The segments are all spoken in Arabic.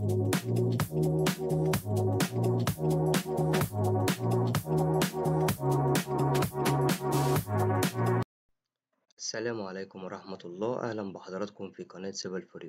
السلام عليكم ورحمة الله أهلا بحضراتكم في قناة سيبل فور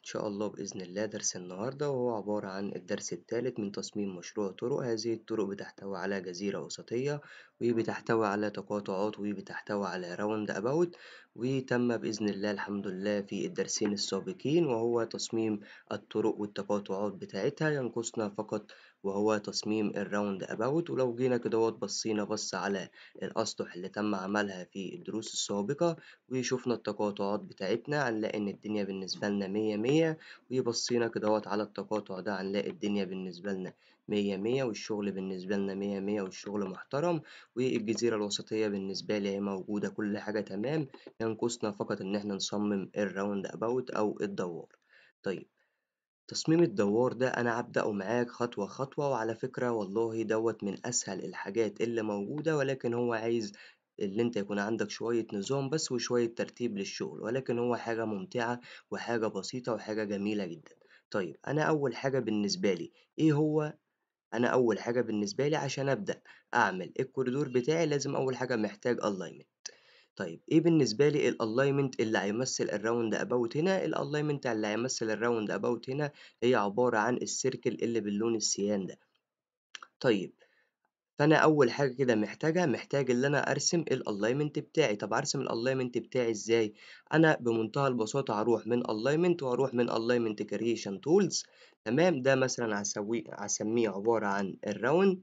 إن شاء الله بإذن الله درس النهاردة وهو عبارة عن الدرس الثالث من تصميم مشروع طرق هذه الطرق بتحتوي على جزيرة وسطية وبتحتوي على تقاطعات وبتحتوي على راوند أباوت وتم بإذن الله الحمد لله في الدرسين السابقين وهو تصميم الطرق والتقاطعات بتاعتها ينقصنا فقط وهو تصميم الراوند أباوت ولو جينا كده بصينا بص على الأسطح اللي تم عملها في الدروس السابقة وشوفنا التقاطعات بتاعتنا هنلاقي إن الدنيا بالنسبة لنا مية مية وبصينا كده على التقاطع ده هنلاقي الدنيا بالنسبة لنا مية مية والشغل بالنسبة لنا مية مية والشغل محترم والجزيرة الوسطية بالنسبة لي هي موجودة كل حاجة تمام ينقصنا فقط إن إحنا نصمم الراوند أباوت أو الدوار طيب تصميم الدوار ده أنا هبدأه معاك خطوة خطوة وعلى فكرة والله دوت من أسهل الحاجات اللي موجودة ولكن هو عايز اللي انت يكون عندك شوية نظام بس وشوية ترتيب للشغل ولكن هو حاجة ممتعة وحاجة بسيطة وحاجة جميلة جدا طيب أنا أول حاجة بالنسبة لي إيه هو أنا أول حاجة بالنسبة لي عشان أبدأ أعمل الكوريدور بتاعي لازم أول حاجة محتاج ألاينمنت طيب ايه بالنسبة لي الالاينمنت اللي هيمثل الراوند اباوت هنا الالاينمنت اللي هيمثل الراوند اباوت هنا هي عبارة عن السيركل اللي باللون السيان ده طيب فانا اول حاجه كده محتاجها محتاج ان انا ارسم الالاينمنت بتاعي طب ارسم الالاينمنت بتاعي ازاي انا بمنتهى البساطه هروح من الاينمنت واروح من الاينمنت كريشن تولز تمام ده مثلا هسويه هسميه عباره عن الراوند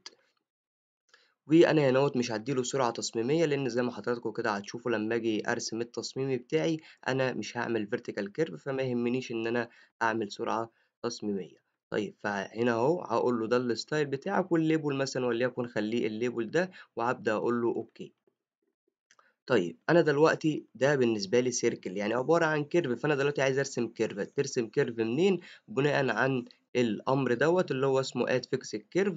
وانا هنا مش هديله سرعه تصميميه لان زي ما حضراتكم كده هتشوفوا لما اجي ارسم التصميم بتاعي انا مش هعمل فيرتيكال كيرف فما يهمنيش ان انا اعمل سرعه تصميميه طيب فهنا اهو هقول له ده الستايل بتاعك والليبل مثلا وليكن خليه الليبل ده وهبدا اقول له اوكي طيب انا دلوقتي ده بالنسبه لي سيركل يعني عباره عن كيرف فانا دلوقتي عايز ارسم كيرف ترسم كيرف منين بناء عن الامر دوت اللي هو اسمه اد فيكس الكيرف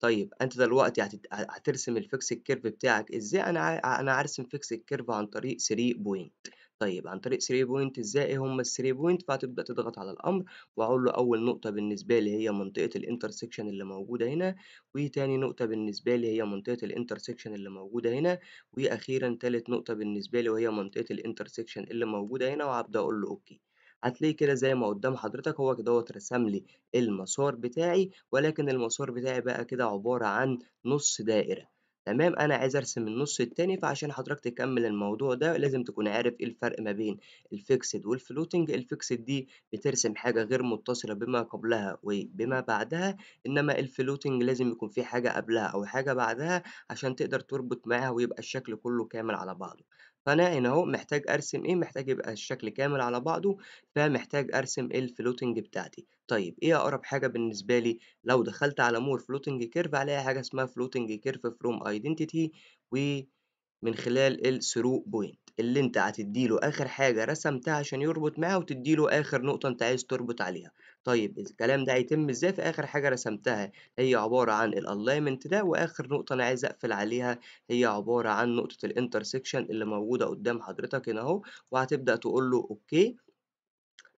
طيب انت دلوقتي هترسم الفيكس كيرف بتاعك ازاي انا ع... انا هرسم فيكس كيرف عن طريق 3 بوينت طيب عن طريق 3 بوينت ازاي ايه هم ال 3 بوينت فهتبدا تضغط على الامر واقول له اول نقطه بالنسبه لي هي منطقه الانترسكشن اللي موجوده هنا وتاني نقطه بالنسبه لي هي منطقه الانترسكشن اللي موجوده هنا واخيرا تالت نقطه بالنسبه لي وهي منطقه الانترسكشن اللي موجوده هنا وهبدا اقول له اوكي هتلاقي كده زي ما قدام حضرتك هو كده رسم لي المسار بتاعي ولكن المسار بتاعي بقى كده عبارة عن نص دائرة تمام انا عايز ارسم النص التاني فعشان حضرتك تكمل الموضوع ده لازم تكون عارف ايه الفرق ما بين الفيكسد والفلوتنج الفيكسد دي بترسم حاجه غير متصله بما قبلها وبما بعدها انما الفلوتنج لازم يكون في حاجه قبلها او حاجه بعدها عشان تقدر تربط معاها ويبقى الشكل كله كامل على بعضه فانا هنا اهو محتاج ارسم ايه محتاج يبقى الشكل كامل على بعضه فمحتاج ارسم إيه الفلوتنج بتاعتي طيب ايه اقرب حاجه بالنسبه لي لو دخلت على مور فلوتنج كيرف عليها حاجه اسمها فلوتنج كيرف فروم ايدنتيتي ومن خلال السرو بوينت اللي انت هتديله اخر حاجة رسمتها عشان يربط معاها وتديله اخر نقطة انت عايز تربط عليها طيب الكلام ده هيتم ازاي في اخر حاجة رسمتها هي عبارة عن الالاينمنت ده واخر نقطة انا عايز اقفل عليها هي عبارة عن نقطة الانترسكشن اللي موجودة قدام حضرتك هنا اهو وهتبدأ تقول له اوكي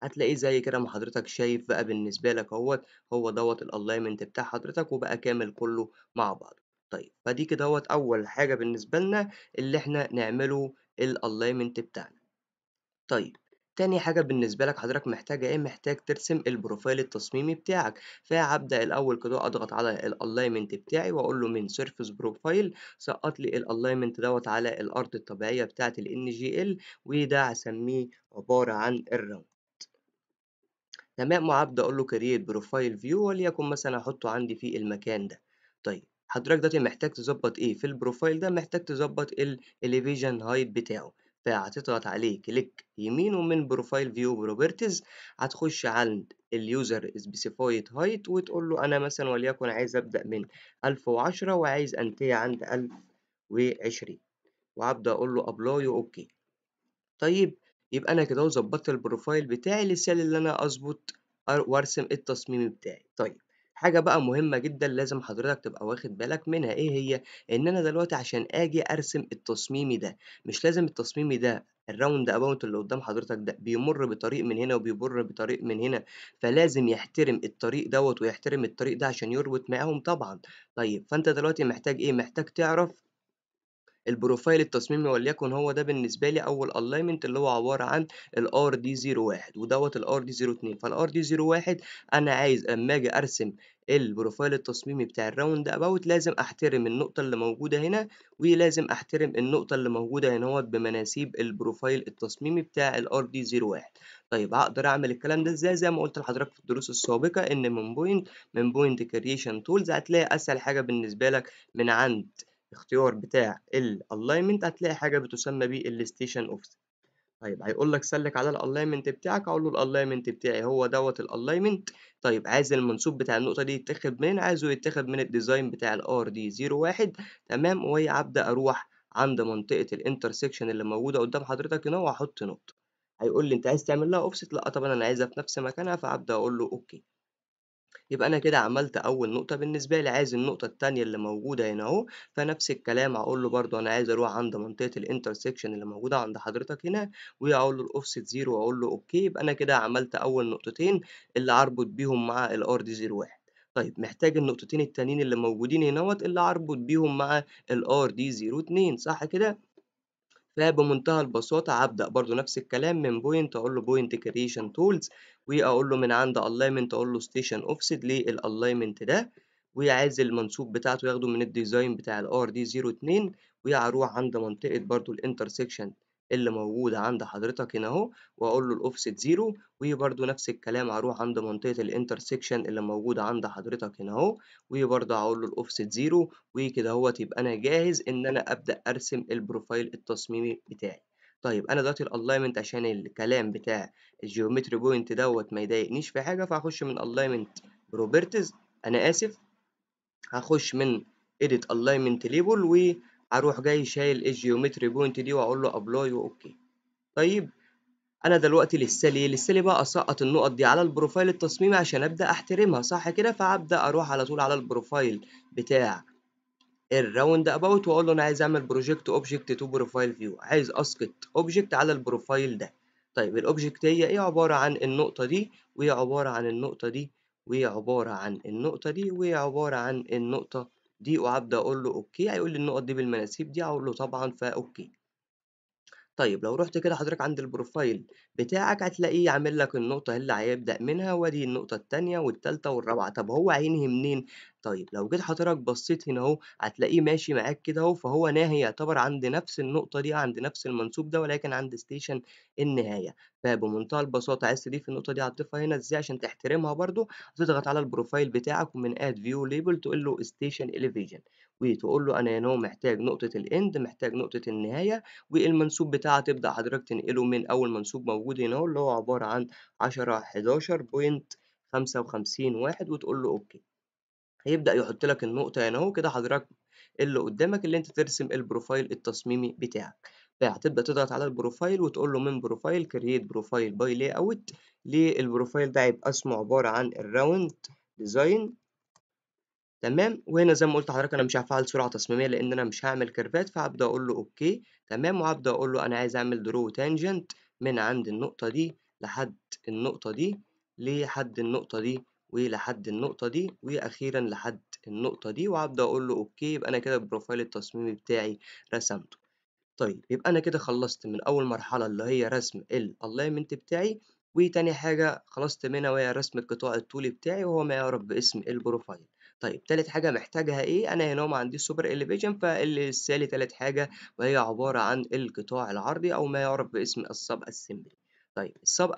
هتلاقيه زي كده ما حضرتك شايف بقى بالنسبة لك اهوت هو دوت الالاينمنت بتاع حضرتك وبقى كامل كله مع بعض طيب فدي كده هو أول حاجة بالنسبة لنا اللي احنا نعمله الالايمنت بتاعنا طيب تاني حاجة بالنسبة لك حضرتك محتاجة ايه محتاج ترسم البروفايل التصميمي بتاعك فهبدأ الأول كده أضغط على الالايمنت بتاعي وأقول له من سيرفيس بروفايل سقط لي الالايمنت دوت على الأرض الطبيعية بتاعة ال NGL وده هسميه عبارة عن الراوند تمام وهبدأ أقول له كرييت بروفايل فيو وليكن مثلا أحطه عندي في المكان ده حضرتك دلوقتي محتاج تظبط ايه في البروفايل ده محتاج تظبط الاليفيجن هايت بتاعه فهتضغط عليه كليك يمين ومن بروفايل فيو بروبرتيز هتخش عند اليوزر سبيسيفايد هايت وتقول له انا مثلا وليكن عايز ابدا من 1010 وعايز انتهي عند 1020 وهبدا اقول له ابلاي اوكي طيب يبقى انا كده ظبطت البروفايل بتاعي للسيل اللي انا اظبط وارسم التصميم بتاعي طيب حاجة بقى مهمة جدا لازم حضرتك تبقى واخد بالك منها إيه هي؟ إن أنا دلوقتي عشان آجي أرسم التصميمي ده مش لازم التصميمي ده الراوند أباوت اللي قدام حضرتك ده بيمر بطريق من هنا وبيمر بطريق من هنا فلازم يحترم الطريق دوت ويحترم الطريق ده عشان يربط معاهم طبعا طيب فأنت دلوقتي محتاج إيه؟ محتاج تعرف البروفايل التصميمي وليكن هو ده بالنسبه لي اول الاينمنت اللي هو عباره عن الار دي 01 ودوت الار دي 02 فالار دي 01 انا عايز اما اجي ارسم البروفايل التصميمي بتاع الراوند اباوت لازم احترم النقطه اللي موجوده هنا ولازم احترم النقطه اللي موجوده هنا هو بمناسيب البروفايل التصميمي بتاع الار دي 01 طيب هقدر اعمل الكلام ده ازاي زي ما قلت لحضرتك في الدروس السابقه ان من بوينت من بوينت كرييشن تولز هتلاقي اسهل حاجه بالنسبه لك من عند اختيار بتاع الالاينمنت هتلاقي حاجه بتسمى بالستيشن اوفست طيب هيقول لك سلك على الالاينمنت بتاعك اقول له الالاينمنت بتاعي هو دوت الالاينمنت طيب عايز المنسوب بتاع النقطه دي يتاخد منين عايزه يتاخد من الديزاين بتاع الار دي 01 تمام ابدا اروح عند منطقه الانترسكشن اللي موجوده قدام حضرتك هنا واحط نقطه هيقول لي انت عايز تعمل لها اوفست لا طبعا انا عايزها في نفس مكانها فابدا اقول له اوكي يبقى انا كده عملت اول نقطه بالنسبه لي عايز النقطه الثانيه اللي موجوده هنا اهو فنفس الكلام اقول له برده انا عايز اروح عند منطقه الانترسكشن اللي موجوده عند حضرتك هنا واقول له الاوفست زيرو واقول له اوكي يبقى انا كده عملت اول نقطتين اللي هربط بيهم مع الار دي 01 طيب محتاج النقطتين التانيين اللي موجودين هنا اللي هربط بيهم مع الار دي 02 صح كده فبمنتهى البساطة هبدأ برضو نفس الكلام من بوينت أقول له بوينت كريشن تولز وأقول له من عند الاينمنت أقول له ستيشن أوفسيت للاينمنت ده وعايز المنسوب بتاعته ياخده من الديزاين بتاع الـ دي 02 وهروح عند منطقة برضو الانترسكشن اللي موجود عند حضرتك هنا اهو واقول له الاوفست زيرو وبرده نفس الكلام هروح عند منطقه الانترسكشن اللي موجوده عند حضرتك هنا اهو وبرده هقول له الاوفست زيرو وكده هو يبقى انا جاهز ان انا ابدا ارسم البروفايل التصميمي بتاعي طيب انا دلوقتي الالاينمنت عشان الكلام بتاع الجيومتري بوينت دوت ما يضايقنيش في حاجه فهخش من الالاينمنت بروبرتيز انا اسف هخش من اديت edit ليبل و اروح جاي شايل الجيومتري بوينت دي واقول له ابلاي واوكي طيب انا دلوقتي لسه ليه لسه لي بقى اسقط النقط دي على البروفايل التصميمي عشان ابدا احترمها صح كده فابدا اروح على طول على البروفايل بتاع الراوند اباوت واقول له انا عايز اعمل بروجكت اوبجكت تو بروفايل فيو عايز اسقط اوبجكت على البروفايل ده طيب الاوبجكت هي ايه عباره عن النقطه دي وهي عباره عن النقطه دي وهي عباره عن النقطه دي وهي عباره عن النقطه دي وهبدا اقول له اوكي هيقول لي النقط دي بالمناسيب دي هقول له طبعا فا اوكي طيب لو رحت كده حضرتك عند البروفايل بتاعك هتلاقيه عامل لك النقطة اللي هيبدأ منها وادي النقطة التانية والتالتة والرابعة طب هو هينهي منين؟ طيب لو جيت حضرتك بصيت هنا اهو هتلاقيه ماشي معاك كده اهو فهو ناهي يعتبر عند نفس النقطة دي عند نفس المنسوب ده ولكن عند ستيشن النهاية فبمنتهى البساطة عايز تضيف النقطة دي هتضيفها هنا ازاي عشان تحترمها برضو هتضغط على البروفايل بتاعك ومن اد فيو ليبل تقول له ستيشن اليفيجن وتقول له انا هنا محتاج نقطة الاند محتاج نقطة النهاية والمنسوب بتاع هتبدأ حضرتك تنقله من أول منسوب موجود هنا اللي هو عبارة عن عشرة حداشر بوينت خمسة وخمسين واحد وتقول له أوكي هيبدأ يحط لك النقطة هنا أهو كده حضرتك اللي قدامك اللي أنت ترسم البروفايل التصميمي بتاعك فهتبدأ تضغط على البروفايل وتقول له من بروفايل كرييت بروفايل باي لاي أوت للبروفايل ده هيبقى اسمه عبارة عن الراوند ديزاين تمام وهنا زي ما قلت لحضرتك انا مش هفعل سرعه تصميميه لان انا مش هعمل كيرفات فهبدا اقول له اوكي تمام وهبدأ أقول له أنا عايز أعمل درو تانجنت من عند النقطة دي لحد النقطة دي لحد النقطة دي ولحد النقطة دي وأخيرا لحد النقطة دي وهبدأ أقول له أوكي يبقى أنا كده البروفايل التصميمي بتاعي رسمته طيب يبقى أنا كده خلصت من أول مرحلة اللي هي رسم الألايمنت بتاعي وتاني حاجة خلصت منها وهي رسم القطاع الطولي بتاعي وهو ما يعرف باسم البروفايل طيب تالت حاجة محتاجها ايه انا هنا ما عنديش سوبر اليفيشن فالسالي تالت حاجة وهي عبارة عن القطاع العرضي او ما يعرف باسم السب اسمبلي طيب السب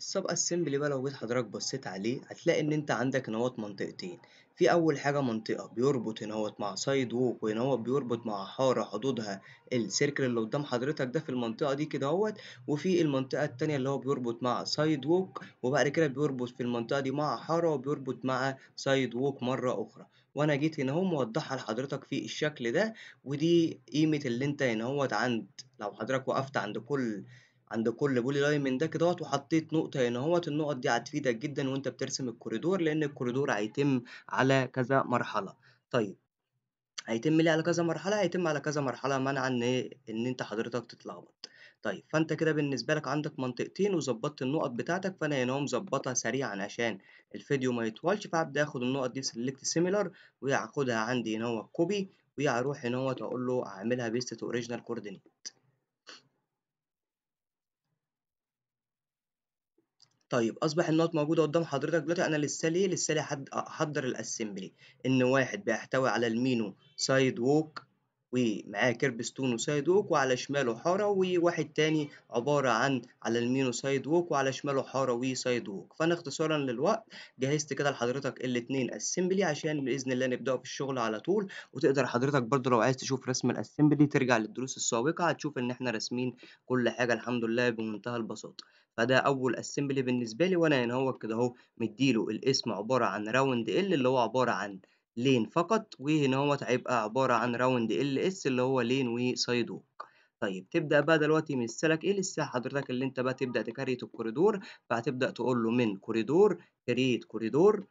السب اسمبلي بقى لو جيت حضرتك بصيت عليه هتلاقي ان انت عندك نواة منطقتين في أول حاجة منطقة بيربط هنا هوت مع سايد ووك وهنا هوت بيربط مع حارة حدودها السيركل اللي قدام حضرتك ده في المنطقة دي كده هوت وفي المنطقة التانية اللي هو بيربط مع سايد ووك وبعد كده بيربط في المنطقة دي مع حارة وبيربط مع سايد ووك مرة أخرى وانا جيت هنا اهو موضحها لحضرتك في الشكل ده ودي قيمه اللي انت هنا اهوت عند لو حضرتك وقفت عند كل عند كل بولي لاين من ده كده وحطيت نقطة هنا اهوت النقط دي هتفيدك جدا وانت بترسم الكوريدور لان الكوريدور هيتم على كذا مرحلة طيب هيتم ليه على كذا مرحلة هيتم على كذا مرحلة منعا ان ان انت حضرتك تتلخبط طيب فانت كده بالنسبة لك عندك منطقتين وظبطت النقط بتاعتك فانا هنا مظبطها سريعا عشان الفيديو ما يطولش فهبدا اخد النقط دي سيلكت سيميلر وهاخدها عندي هنا كوبي هروح هنا اقول له اعملها بيست اوريجينال كوردينيت طيب أصبح النقط موجودة قدام حضرتك دلوقتي أنا لسه ليه لسه ليه أحضر الأسمبلي إن واحد بيحتوي على المينو سايد ووك ومعاه كيربستون وسايد ووك وعلى شماله حارة وواحد تاني عبارة عن على المينو سايد ووك وعلى شماله حارة وسايد ووك فأنا اختصارا للوقت جهزت كده لحضرتك الاتنين اسمبلي عشان بإذن الله نبدأ في الشغل على طول وتقدر حضرتك برضو لو عايز تشوف رسم الاسمبلي ترجع للدروس السابقة هتشوف إن احنا راسمين كل حاجة الحمد لله بمنتهى البساطة فده اول اسمبلي بالنسبه لي وانا هنا هو كده اهو مديله الاسم عباره عن راوند ال اللي هو عباره عن لين فقط وهنا هو هيبقى عباره عن راوند ال اس اللي هو لين وسايدوك طيب تبدا بقى دلوقتي من السلك ايه لسه حضرتك اللي انت بقى تبدا تكريت الكوريدور فهتبدا تقول له من كوريدور كريت كوريدور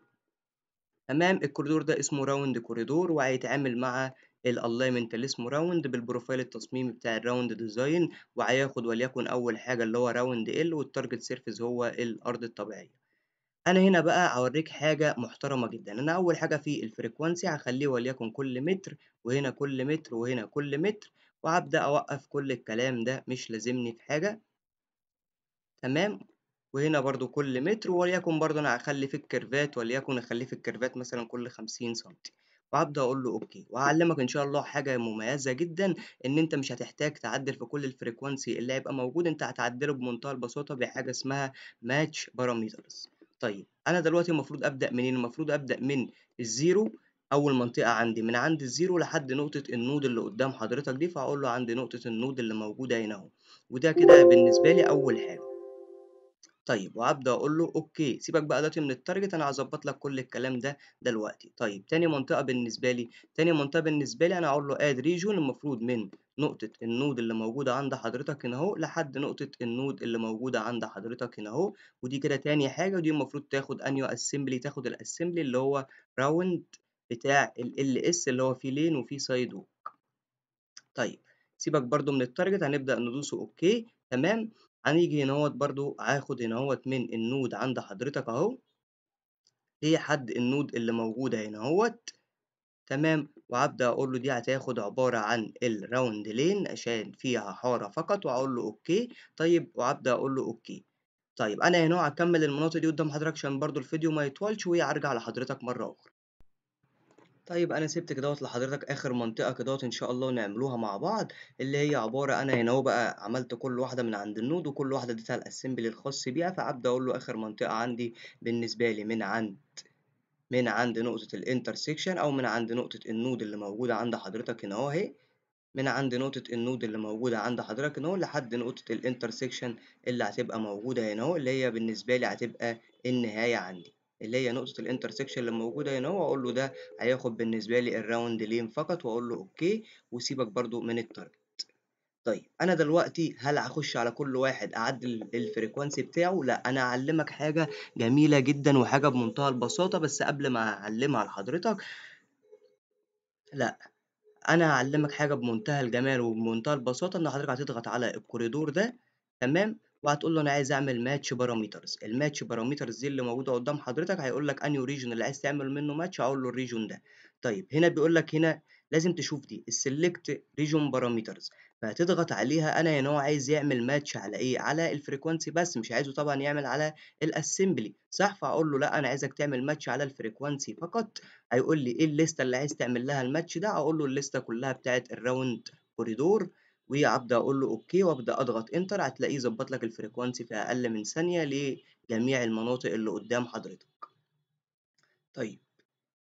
تمام الكوريدور ده اسمه راوند كوريدور وهيتعامل مع الالاينمنت اللي اسمه راوند بالبروفايل التصميمي بتاع الراوند ديزاين وهياخد وليكن اول حاجه اللي هو راوند ال والتارجت سيرفيس هو الارض الطبيعيه انا هنا بقى هوريك حاجه محترمه جدا انا اول حاجه في الفريكوانسي هخليه وليكن كل متر وهنا كل متر وهنا كل متر وهبدا اوقف كل الكلام ده مش لازمني في حاجه تمام وهنا برضو كل متر وليكن برضو انا هخلي في الكيرفات وليكن اخليه في الكيرفات مثلا كل خمسين سنتي وهبدا اقول له اوكي وهعلمك ان شاء الله حاجه مميزه جدا ان انت مش هتحتاج تعدل في كل الفريكوانسي اللي هيبقى موجود انت هتعدله بمنتهى البساطه بحاجه اسمها ماتش باراميترز طيب انا دلوقتي المفروض ابدا منين المفروض ابدا من الزيرو اول منطقه عندي من عند الزيرو لحد نقطه النود اللي قدام حضرتك دي فهقول له عند نقطه النود اللي موجوده هنا اهو وده كده بالنسبه لي اول حاجه طيب وابدا اقول له اوكي سيبك بقى دلوقتي من التارجت انا هظبط لك كل الكلام ده دلوقتي طيب تاني منطقه بالنسبه لي تاني منطقه بالنسبه لي انا اقول له اد ريجون المفروض من نقطة النود اللي موجودة عند حضرتك هنا اهو لحد نقطة النود اللي موجودة عند حضرتك هنا اهو ودي كده تاني حاجة ودي المفروض تاخد انيو اسمبلي تاخد الاسمبلي اللي هو راوند بتاع ال ال اس اللي هو فيه لين وفيه سايد ووك طيب سيبك برضو من التارجت هنبدأ ندوسه اوكي تمام هنيجي هنا اهوت برضو هاخد هنا اهوت من النود عند حضرتك اهو هي حد النود اللي موجودة هنا اهوت تمام وهبدأ أقول له دي هتاخد عبارة عن الراوند لين عشان فيها حارة فقط وأقول له أوكي طيب وهبدأ أقول له أوكي طيب أنا هنا هكمل المناطق دي قدام حضرتك عشان برضو الفيديو ما يطولش وهرجع لحضرتك مرة أخرى طيب انا سبت كدهوت لحضرتك اخر منطقه كدهوت ان شاء الله نعملوها مع بعض اللي هي عباره انا هنا اهو بقى عملت كل واحده من عند النود وكل واحده اديتها الاسمبلي الخاص بيها فابدا اقول له اخر منطقه عندي بالنسبه لي من عند من عند نقطه الانترسكشن او من عند نقطه النود اللي موجوده عند حضرتك هنا اهو اهي من عند نقطة النود اللي موجودة عند حضرتك هنا لحد نقطة الانترسكشن اللي هتبقى موجودة هنا اهو اللي هي بالنسبة لي هتبقى النهاية عندي اللي هي نقطة الانترسكشن اللي موجودة هنا وأقول له ده هياخد بالنسبة لي الراوند لين فقط وأقول له أوكي وسيبك برضو من التارجت طيب انا دلوقتي هل هخش على كل واحد اعدل الفريكوانسي بتاعه لا انا اعلمك حاجه جميله جدا وحاجه بمنتهى البساطه بس قبل ما اعلمها لحضرتك لا انا هعلمك حاجه بمنتهى الجمال وبمنتهى البساطه ان حضرتك هتضغط على الكوريدور ده تمام وهتقول له انا عايز اعمل ماتش باراميترز الماتش باراميترز دي اللي موجوده قدام حضرتك هيقول لك انهي ريجن اللي عايز تعمل منه ماتش هقول له الريجن ده طيب هنا بيقول لك هنا لازم تشوف دي السلكت ريجون باراميترز فهتضغط عليها انا هنا يعني هو عايز يعمل ماتش على ايه على الفريكوانسي بس مش عايزه طبعا يعمل على الاسمبلي صح فهقول له لا انا عايزك تعمل ماتش على الفريكوانسي فقط هيقول لي ايه الليسته اللي عايز تعمل لها الماتش ده هقول له الليسته كلها بتاعت الراوند كوريدور وابدا اقول له اوكي وابدا اضغط انتر هتلاقيه ظبط لك الفريكوانسي في اقل من ثانيه لجميع المناطق اللي قدام حضرتك طيب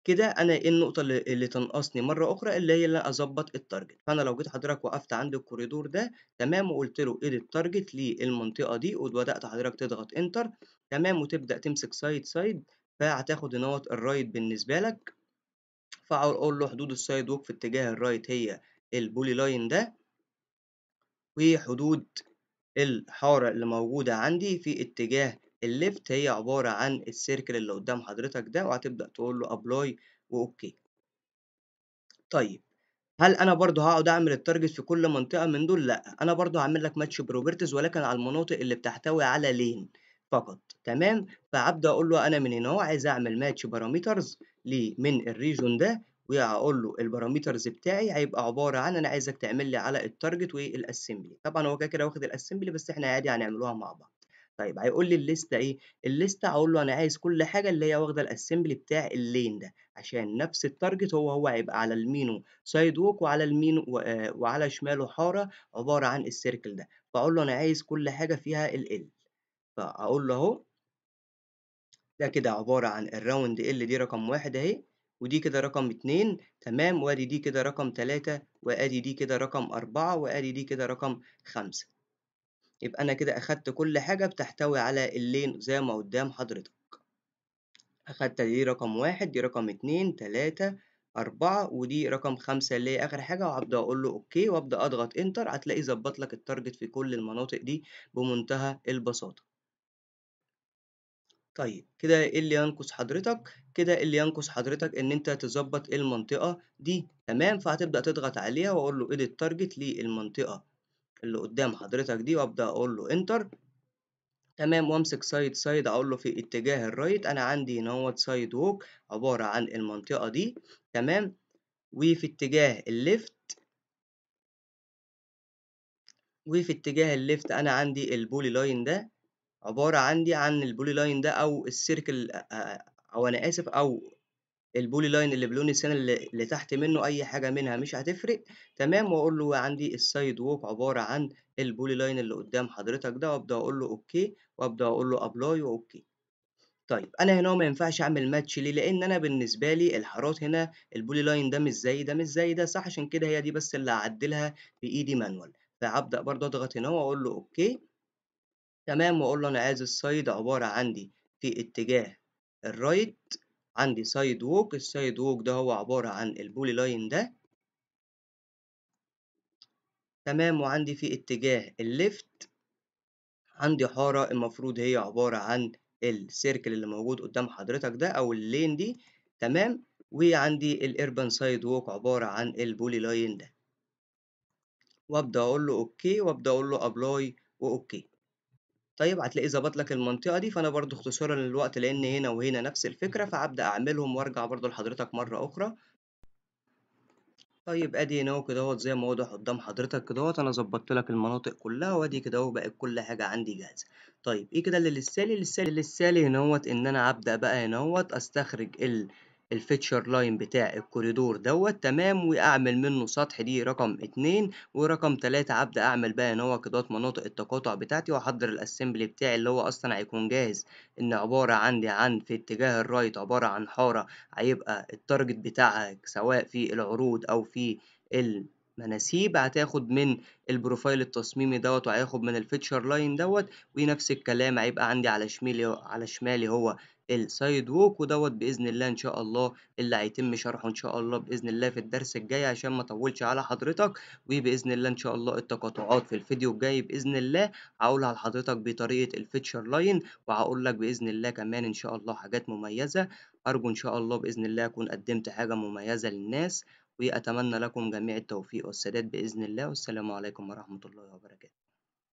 كده انا ايه النقطه اللي تنقصني مره اخرى اللي هي اللي اظبط التارجت فانا لو جيت حضرتك وقفت عند الكوريدور ده تمام وقلت له ايه التارجت للمنطقه دي وبدات حضرتك تضغط انتر تمام وتبدا تمسك سايد سايد فهتاخد هنا الرايت بالنسبه لك فاقول له حدود السايد ووك في اتجاه الرايت هي البولي لاين ده وحدود الحارة اللي موجودة عندي في اتجاه الليفت هي عبارة عن السيركل اللي قدام حضرتك ده وهتبدأ تقول له أبلاي وأوكي طيب هل انا برضو هقعد اعمل التارجت في كل منطقه من دول لا انا برضو هعمل لك ماتش بروبرتيز ولكن على المناطق اللي بتحتوي على لين فقط تمام فعبدأ اقول له انا من هنا عايز اعمل ماتش بارامترز لي من الريجون ده وهقول له الباراميترز بتاعي هيبقى عباره عن انا عايزك تعمل لي على التارجت والاسمبلي طبعا هو كده كده واخد الاسمبلي بس احنا عادي هنعملوها مع بعض طيب هيقول لي الليسته ايه الليسته هقول له انا عايز كل حاجه اللي هي واخده الاسمبلي بتاع اللين ده عشان نفس التارجت هو هو هيبقى على المينو سايد ووك وعلى المينو آه، وعلى شماله حاره عباره عن السيركل ده فاقول له انا عايز كل حاجه فيها ال فاقول له اهو ده كده عباره عن الراوند ال دي رقم واحد اهي ودي كده رقم اتنين تمام وادي دي كده رقم تلاتة وادي دي كده رقم أربعة وادي دي كده رقم خمسة يبقى أنا كده أخدت كل حاجة بتحتوي على اللين زي ما قدام حضرتك أخدت دي رقم واحد دي رقم اتنين تلاتة أربعة ودي رقم خمسة اللي هي آخر حاجة وهبدأ أقول له أوكي وأبدأ أضغط إنتر هتلاقي ظبط لك التارجت في كل المناطق دي بمنتهى البساطة طيب كده ايه اللي ينقص حضرتك كده اللي ينقص حضرتك ان انت تظبط المنطقه دي تمام فهتبدا تضغط عليها واقول له ايديت تارجت للمنطقه اللي قدام حضرتك دي وابدا اقول له انتر تمام وامسك سايد سايد اقول له في اتجاه الرايت انا عندي هنا هو سايد ووك عباره عن المنطقه دي تمام وفي اتجاه الليفت وفي اتجاه الليفت انا عندي البولي لاين ده عبارة عندي عن البولي لاين ده أو السيركل أو أنا آسف أو البولي لاين اللي بلون السنة اللي تحت منه أي حاجة منها مش هتفرق تمام وأقول له عندي السايد ووك عبارة عن البولي لاين اللي قدام حضرتك ده وأبدأ أقول له أوكي وأبدأ أقول له أبلاي وأوكي طيب انا هنا ما ينفعش اعمل ماتش ليه لان انا بالنسبه لي الحارات هنا البولي لاين ده مش زي ده مش زي ده صح عشان كده هي دي بس اللي هعدلها بايدي مانوال فابدا برضه اضغط هنا واقول له اوكي تمام وأقول له أنا عايز السايد عبارة عندي في اتجاه الرايت عندي سايد ووك السايد ووك ده هو عبارة عن البولي لاين ده تمام وعندي في اتجاه الليفت عندي حارة المفروض هي عبارة عن السيركل اللي موجود قدام حضرتك ده أو اللين دي تمام وعندي الاربان سايد ووك عبارة عن البولي لاين ده وابدأ أقول له أوكي وابدأ أقول له أبلاي وأوكي طيب هتلاقي ظبط لك المنطقة دي فأنا برضو اختصارا للوقت لأن هنا وهنا نفس الفكرة فهبدأ أعملهم وأرجع برضو لحضرتك مرة أخرى طيب ادي هنا كده زي ما واضح قدام حضرتك كده انا ظبطت لك المناطق كلها وادي كده اهو بقت كل حاجه عندي جاهزه طيب ايه كده اللي لسالي لسالي هنا هناوت ان انا ابدا بقى هناوت استخرج ال الفيتشر لاين بتاع الكوريدور دوت تمام واعمل منه سطح دي رقم اتنين ورقم تلاتة ابدا اعمل بقى ان هو كدات مناطق التقاطع بتاعتي واحضر الاسمبلي بتاعي اللي هو اصلا هيكون جاهز ان عبارة عندي عن في اتجاه الرايت عبارة عن حارة هيبقى التارجت بتاعها سواء في العروض او في ال مناسيب هتاخد من البروفايل التصميمي دوت وهياخد من الفيتشر لاين دوت ونفس الكلام هيبقى عندي على شمالي على شمالي هو السايد ووك ودوت باذن الله ان شاء الله اللي هيتم شرحه ان شاء الله باذن الله في الدرس الجاي عشان ما اطولش على حضرتك وباذن الله ان شاء الله التقاطعات في الفيديو الجاي باذن الله هقولها لحضرتك بطريقه الفيتشر لاين وهقول لك باذن الله كمان ان شاء الله حاجات مميزه ارجو ان شاء الله باذن الله اكون قدمت حاجه مميزه للناس واتمنى لكم جميع التوفيق والسداد باذن الله والسلام عليكم ورحمه الله وبركاته